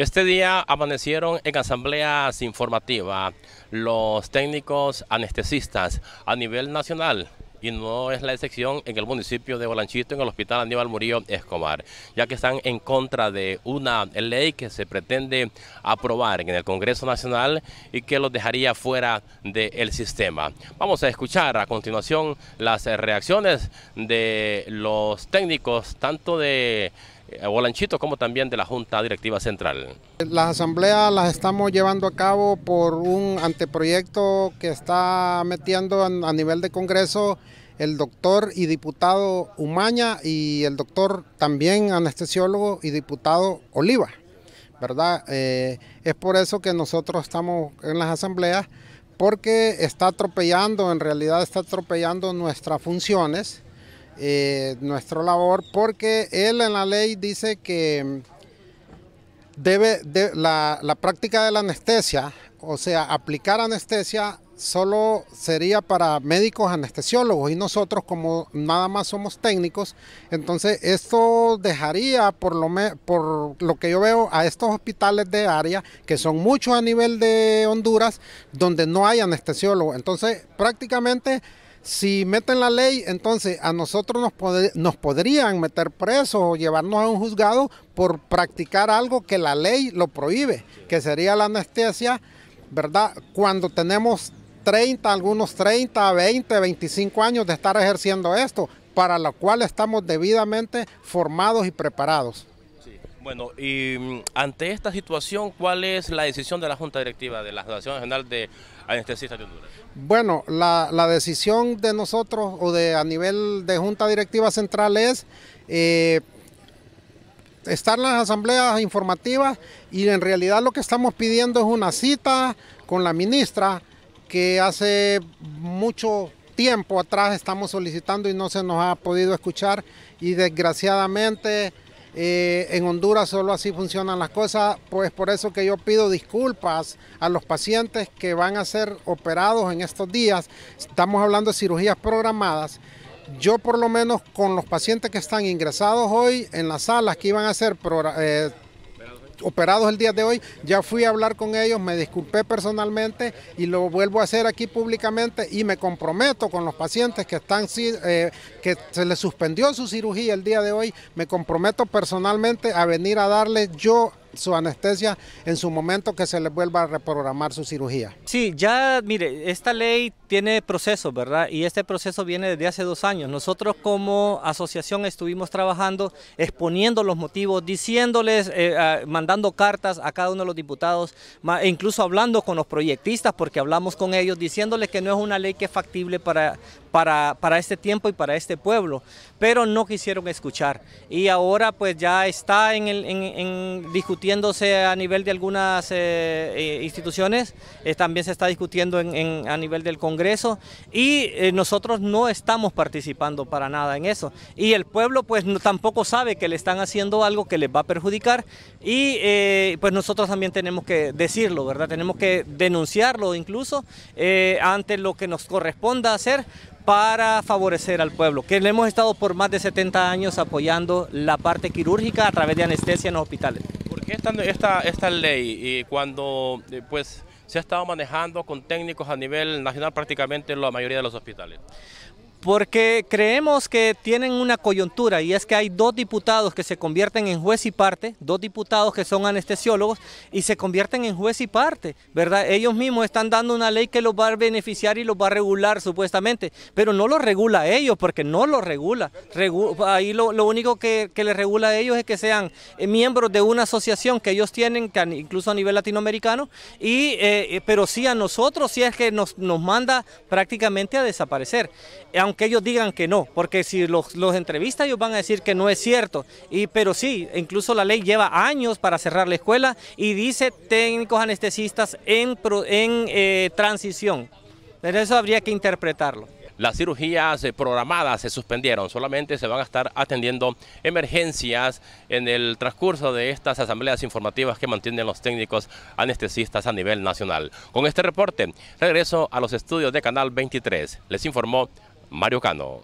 Este día amanecieron en asambleas informativas los técnicos anestesistas a nivel nacional y no es la excepción en el municipio de Bolanchito, en el hospital Aníbal Murillo Escobar, ya que están en contra de una ley que se pretende aprobar en el Congreso Nacional y que los dejaría fuera del sistema. Vamos a escuchar a continuación las reacciones de los técnicos, tanto de eh, Bolanchito, como también de la Junta Directiva Central. Las asambleas las estamos llevando a cabo por un anteproyecto que está metiendo a nivel de Congreso el doctor y diputado Umaña y el doctor también anestesiólogo y diputado Oliva, ¿verdad? Eh, es por eso que nosotros estamos en las asambleas, porque está atropellando, en realidad está atropellando nuestras funciones eh, nuestra labor porque él en la ley dice que debe de, la, práctica de la anestesia, o sea, aplicar anestesia solo sería para médicos anestesiólogos y nosotros como nada más somos técnicos, entonces esto dejaría por lo, por lo que yo veo a estos hospitales de área, que son muchos a nivel de Honduras, donde no hay anestesiólogos. Entonces prácticamente si meten la ley, entonces a nosotros nos, podrían meter presos o llevarnos a un juzgado por practicar algo que la ley lo prohíbe, que sería la anestesia, ¿verdad? Cuando tenemos 30, algunos 30, 20, 25 años de estar ejerciendo esto, para lo cual estamos debidamente formados y preparados. Bueno, y mm, ante esta situación, ¿cuál es la decisión de la Junta Directiva de la Asociación General de bueno, la, decisión de nosotros o de a nivel de Junta Directiva Central es eh, estar en las asambleas informativas y en realidad lo que estamos pidiendo es una cita con la ministra que hace mucho tiempo atrás estamos solicitando y no se nos ha podido escuchar y desgraciadamente eh, en Honduras solo así funcionan las cosas, pues por eso que yo pido disculpas a los pacientes que van a ser operados en estos días. Estamos hablando de cirugías programadas. Yo por lo menos con los pacientes que están ingresados hoy en las salas que iban a ser... Eh, operados el día de hoy, ya fui a hablar con ellos, me disculpé personalmente y lo vuelvo a hacer aquí públicamente y me comprometo con los pacientes que están eh, que se les suspendió su cirugía el día de hoy, me comprometo personalmente a venir a darle yo su anestesia en su momento que se les vuelva a reprogramar su cirugía. Sí, ya mire, esta ley tiene proceso ¿verdad? Y este proceso viene desde hace dos años. Nosotros como asociación estuvimos trabajando, exponiendo los motivos, diciéndoles, eh, mandando cartas a cada uno de los diputados, e incluso hablando con los proyectistas, porque hablamos con ellos, diciéndoles que no es una ley que es factible para, para, este tiempo y para este pueblo, pero no quisieron escuchar. Y ahora pues ya está en, el, en, discutiéndose a nivel de algunas eh, eh, instituciones, también se está discutiendo en, a nivel del Congreso y eh, nosotros no estamos participando para nada en eso. Y el pueblo pues no, tampoco sabe que le están haciendo algo que les va a perjudicar y eh, pues nosotros también tenemos que decirlo, ¿verdad? Tenemos que denunciarlo incluso eh, ante lo que nos corresponda hacer para favorecer al pueblo, que le hemos estado por más de 70 años apoyando la parte quirúrgica a través de anestesia en los hospitales. ¿Por qué esta, esta, esta ley y cuando pues se ha estado manejando con técnicos a nivel nacional prácticamente en la mayoría de los hospitales porque creemos que tienen una coyuntura y es que hay dos diputados que se convierten en juez y parte, dos diputados que son anestesiólogos y se convierten en juez y parte, ¿verdad? Ellos mismos están dando una ley que los va a beneficiar y los va a regular supuestamente, pero no lo regula ellos porque no lo regula. ahí lo, único que, les regula a ellos es que sean eh, miembros de una asociación que ellos tienen, incluso a nivel latinoamericano, y, eh, eh, pero sí a nosotros, si es que nos, nos manda prácticamente a desaparecer que ellos digan que no, porque si los, los entrevistas ellos van a decir que no es cierto, y, pero sí, incluso la ley lleva años para cerrar la escuela y dice técnicos anestesistas en, en eh, transición. Pero eso habría que interpretarlo. Las cirugías eh, programadas se suspendieron, solamente se van a estar atendiendo emergencias en el transcurso de estas asambleas informativas que mantienen los técnicos anestesistas a nivel nacional. Con este reporte, regreso a los estudios de Canal 23. Les informó マリオの。